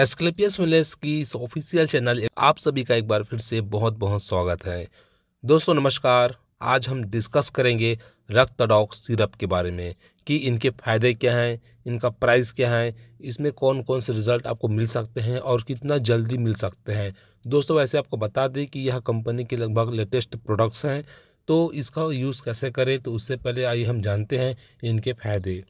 Asclepius village की इस official channel आप सभी का एक बार फिर से बहुत बहुत स्वागत है दोस्तों नमस्कार आज हम डिस्कस करेंगे रक्त डॉक सिरप के बारे में कि इनके फ़ायदे क्या हैं इनका प्राइस क्या है इसमें कौन कौन से रिज़ल्ट आपको मिल सकते हैं और कितना जल्दी मिल सकते हैं दोस्तों वैसे आपको बता दें कि यह कंपनी के लगभग लेटेस्ट प्रोडक्ट्स हैं तो इसका यूज़ कैसे करें तो उससे पहले आइए हम जानते हैं इनके फ़ायदे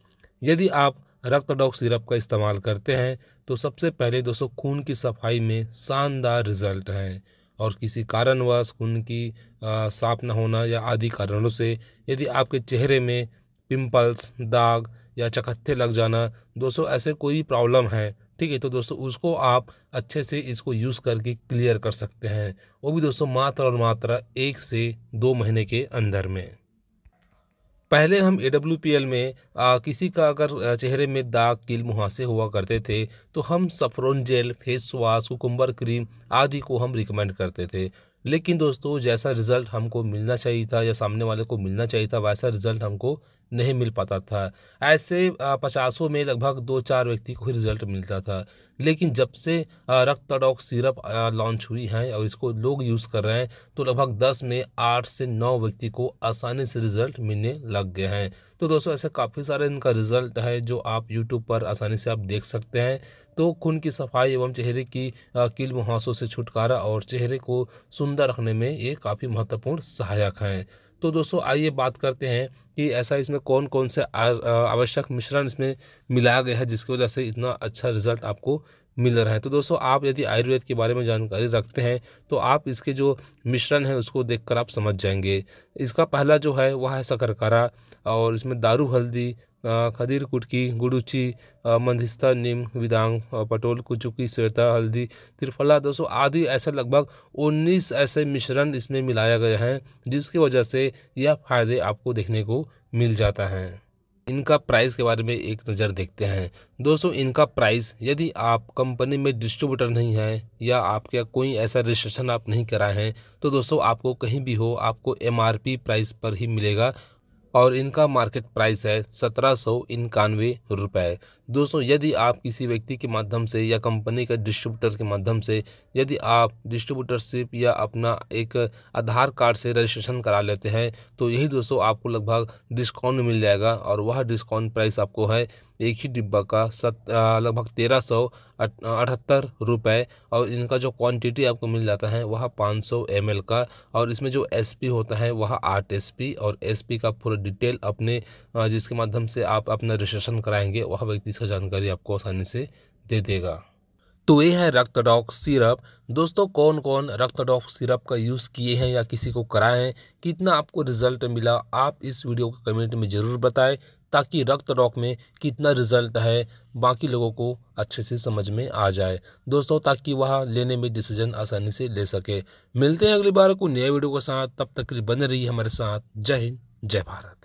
यदि आप रक्त डॉग सिरप का इस्तेमाल करते हैं तो सबसे पहले दोस्तों खून की सफाई में शानदार रिजल्ट हैं और किसी कारणवश खून की साफ न होना या आदि कारणों से यदि आपके चेहरे में पिंपल्स दाग या चकत्थे लग जाना दोस्तों ऐसे कोई प्रॉब्लम है ठीक है तो दोस्तों उसको आप अच्छे से इसको यूज़ करके क्लियर कर सकते हैं वो भी दोस्तों मात्रा और मात्रा एक से दो महीने के अंदर में पहले हम ए डब्ल्यू पी एल में आ, किसी का अगर चेहरे में दाग किल मुहासे हुआ करते थे तो हम saffron gel face wash cucumber cream आदि को हम रिकमेंड करते थे लेकिन दोस्तों जैसा रिज़ल्ट हमको मिलना चाहिए था या सामने वाले को मिलना चाहिए था वैसा रिज़ल्ट हमको नहीं मिल पाता था ऐसे पचासों में लगभग दो चार व्यक्ति को ही रिजल्ट मिलता था लेकिन जब से रक्त तड़ोक सिरप लॉन्च हुई है और इसको लोग यूज़ कर रहे हैं तो लगभग दस में आठ से नौ व्यक्ति को आसानी से रिजल्ट मिलने लग गए हैं तो दोस्तों ऐसे काफ़ी सारे इनका रिजल्ट है जो आप यूट्यूब पर आसानी से आप देख सकते हैं तो खून की सफाई एवं चेहरे की किल मुहासों से छुटकारा और चेहरे को सुंदर रखने में ये काफ़ी महत्वपूर्ण सहायक हैं तो दोस्तों आइए बात करते हैं कि ऐसा इसमें कौन कौन से आवश्यक मिश्रण इसमें मिलाया गया है जिसकी वजह से इतना अच्छा रिजल्ट आपको मिल रहा है तो दोस्तों आप यदि आयुर्वेद के बारे में जानकारी रखते हैं तो आप इसके जो मिश्रण है उसको देखकर आप समझ जाएंगे इसका पहला जो है वह है शकरकारा और इसमें दारू हल्दी खदीर कुटकी गुड़ूची मंधिस्ता नीम विदांग पटोल कुचुकी श्वेता हल्दी त्रिफला दोस्तों आदि ऐसे लगभग 19 ऐसे मिश्रण इसमें मिलाया गया है जिसकी वजह से यह फ़ायदे आपको देखने को मिल जाता है इनका प्राइस के बारे में एक नज़र देखते हैं दोस्तों इनका प्राइस यदि आप कंपनी में डिस्ट्रीब्यूटर नहीं हैं या आपके कोई ऐसा रजिस्ट्रेशन आप नहीं कराए हैं तो दोस्तों आपको कहीं भी हो आपको एम प्राइस पर ही मिलेगा और इनका मार्केट प्राइस है सत्रह सौ इक्यानवे रुपये दोस्तों यदि आप किसी व्यक्ति के माध्यम से या कंपनी के डिस्ट्रीब्यूटर के माध्यम से यदि आप डिस्ट्रीब्यूटरशिप या अपना एक आधार कार्ड से रजिस्ट्रेशन करा लेते हैं तो यही दोस्तों आपको लगभग डिस्काउंट मिल जाएगा और वह डिस्काउंट प्राइस आपको है एक ही डिब्बा का सत लगभग तेरह सौ अठहत्तर रुपये और इनका जो क्वांटिटी आपको मिल जाता है वह 500 सौ का और इसमें जो एसपी होता है वह आठ एसपी और एसपी का पूरा डिटेल अपने जिसके माध्यम से आप अपना रजिस्ट्रेशन कराएंगे वह व्यक्ति इसका जानकारी आपको आसानी से दे देगा तो ये है रक्त डॉक सिरप दोस्तों कौन कौन रक्त डॉक सिरप का यूज़ किए हैं या किसी को कराएं कितना आपको रिजल्ट मिला आप इस वीडियो को कमेंट में ज़रूर बताएं ताकि रक्त डॉक में कितना रिजल्ट है बाकी लोगों को अच्छे से समझ में आ जाए दोस्तों ताकि वह लेने में डिसीजन आसानी से ले सके मिलते हैं अगली बार को नए वीडियो के साथ तब तक के लिए बने रही हमारे साथ जय हिंद जय भारत